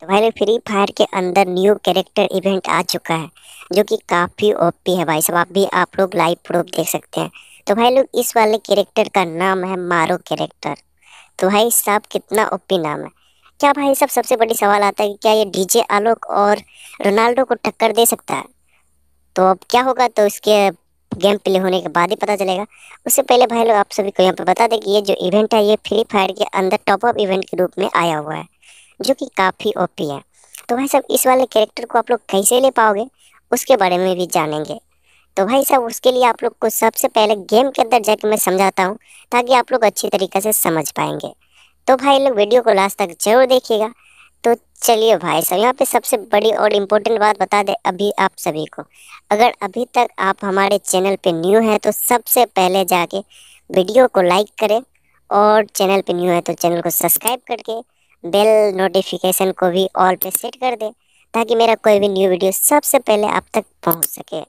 तो भाई लोग फ्री फायर के अंदर न्यू कैरेक्टर इवेंट आ चुका है जो कि काफ़ी ओपी है भाई साहब आप भी आप लोग लाइव प्रूफ देख सकते हैं तो भाई लोग इस वाले कैरेक्टर का नाम है मारो कैरेक्टर तो भाई साहब कितना ओपी नाम है क्या भाई साहब सबसे बड़ी सवाल आता है कि क्या ये डीजे आलोक और रोनाल्डो को टक्कर दे सकता है तो अब क्या होगा तो इसके गेम प्ले होने के बाद ही पता चलेगा उससे पहले भाई लोग आप सभी को यहाँ पर बता दें कि ये जो इवेंट है ये फ्री फायर के अंदर टॉप इवेंट के रूप में आया हुआ है जो कि काफ़ी ओपी है तो भाई साहब इस वाले कैरेक्टर को आप लोग कैसे ले पाओगे उसके बारे में भी जानेंगे तो भाई साहब उसके लिए आप लोग को सबसे पहले गेम के अंदर जाके मैं समझाता हूँ ताकि आप लोग अच्छी तरीके से समझ पाएंगे तो भाई लोग वीडियो को लास्ट तक जरूर देखिएगा तो चलिए भाई साहब यहाँ पे सबसे बड़ी और इम्पोर्टेंट बात बता दें अभी आप सभी को अगर अभी तक आप हमारे चैनल पे न्यू हैं तो सबसे पहले जाके वीडियो को लाइक करें और चैनल पे न्यू है तो चैनल को सब्सक्राइब करके बेल नोटिफिकेशन को भी ऑल पे सेट कर दें ताकि मेरा कोई भी न्यू वीडियो सबसे पहले आप तक पहुंच सके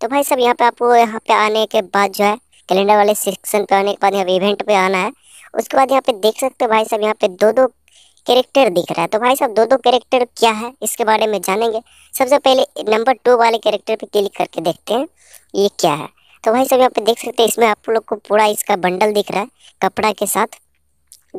तो भाई सब यहाँ पे आपको यहाँ पे आने के बाद जो है कैलेंडर वाले सेक्शन पे आने के बाद यहाँ पे इवेंट पे आना है उसके बाद यहाँ पे देख सकते हो भाई साहब यहाँ पे दो दो कैरेक्टर दिख रहा है तो भाई साहब दो दो कैरेक्टर क्या है इसके बारे में जानेंगे सबसे पहले नंबर टू वाले कैरेक्टर पे क्लिक करके देखते हैं ये क्या है तो भाई साहब यहाँ पे देख सकते हैं इसमें आप लोग को पूरा इसका बंडल दिख रहा है कपड़ा के साथ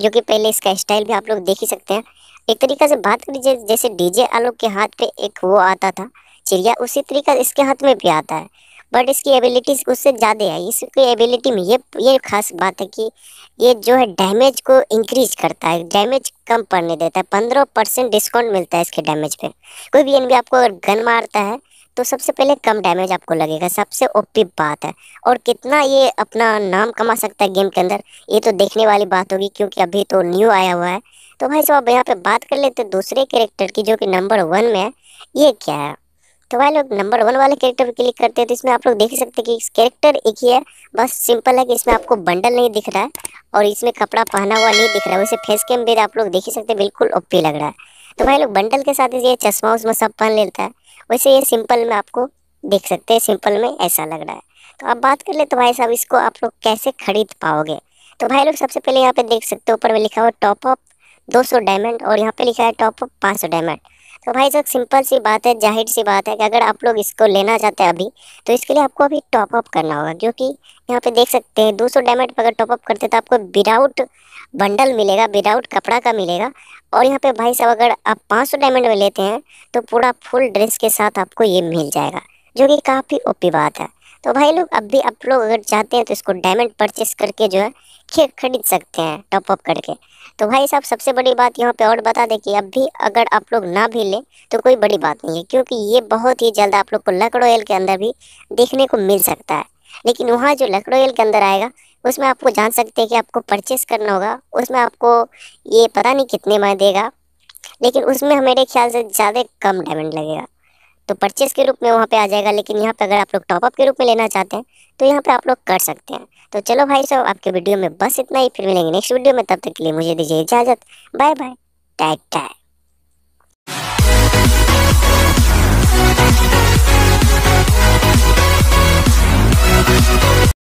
जो कि पहले इसका स्टाइल भी आप लोग देख ही सकते हैं एक तरीका से बात करीजिए जैसे डीजे आलोक के हाथ पे एक वो आता था चिड़िया उसी तरीका इसके हाथ में भी आता है बट इसकी एबिलिटीज उससे ज़्यादा है इसकी एबिलिटी में ये ये खास बात है कि ये जो है डैमेज को इंक्रीज करता है डैमेज कम पड़ने देता है पंद्रह परसेंट डिस्काउंट मिलता है इसके डैमेज पे कोई भी एनबी आपको अगर गन मारता है तो सबसे पहले कम डैमेज आपको लगेगा सबसे ओपी बात है और कितना ये अपना नाम कमा सकता है गेम के अंदर ये तो देखने वाली बात होगी क्योंकि अभी तो न्यू आया हुआ है तो भाई साहब यहाँ पे बात कर लेते हैं दूसरे कैरेक्टर की जो कि नंबर वन में है ये क्या है तो भाई लोग नंबर वन वाले कैरेक्टर पर क्लिक करते हैं तो इसमें आप लोग देख सकते हैं कि इस कैरेक्टर एक ही है बस सिंपल है कि इसमें आपको बंडल नहीं दिख रहा है और इसमें कपड़ा पहना हुआ नहीं दिख रहा है वैसे फेस कैम भी आप लोग देख ही सकते हैं बिल्कुल ओपी लग रहा है तो भाई लोग बंडल के साथ ये चश्मा उसमें सब पहन लेता है वैसे ये सिंपल में आपको देख सकते हैं सिंपल में ऐसा लग रहा है तो आप बात कर ले तो भाई साहब इसको आप लोग कैसे खरीद पाओगे तो भाई लोग सबसे पहले यहाँ पे देख सकते हो ऊपर में लिखा हुआ टॉप अप 200 डायमंड और यहाँ पे लिखा है टॉप अप 500 डायमंड तो भाई साहब सिंपल सी बात है जाहिर सी बात है कि अगर आप लोग इसको लेना चाहते हैं अभी तो इसके लिए आपको अभी टॉपअप करना होगा क्योंकि यहाँ पे देख सकते हैं 200 सौ डायमंड पर अगर टॉपअप करते तो आपको विदाउट बंडल मिलेगा विदाउट कपड़ा का मिलेगा और यहाँ पे भाई साहब अगर आप पाँच सौ डायमंड में लेते हैं तो पूरा फुल ड्रेस के साथ आपको ये मिल जाएगा जो कि काफ़ी ओपी बात है तो भाई लोग अब भी आप लोग अगर चाहते हैं तो इसको डायमंड परचेस करके जो है खेत खरीद सकते हैं टॉप अप करके तो भाई साहब सबसे बड़ी बात यहाँ पे और बता दें कि अब भी अगर आप लोग ना भी लें तो कोई बड़ी बात नहीं है क्योंकि ये बहुत ही जल्द आप लोग को लकड़ोयल के अंदर भी देखने को मिल सकता है लेकिन वहाँ जो लकड़ोयल के अंदर आएगा उसमें आपको जान सकते हैं कि आपको परचेस करना होगा उसमें आपको ये पता नहीं कितने में देगा लेकिन उसमें हमारे ख्याल से ज़्यादा कम डायमंड लगेगा तो परचेस के रूप में वहाँ पे आ जाएगा लेकिन यहाँ पे अगर आप लोग टॉपअप के रूप में लेना चाहते हैं तो यहाँ पे आप लोग कर सकते हैं तो चलो भाई साहब आपके वीडियो में बस इतना ही फिर मिलेंगे नेक्स्ट वीडियो में तब तक के लिए मुझे दीजिए इजाज़त बाय बाय टैग टैग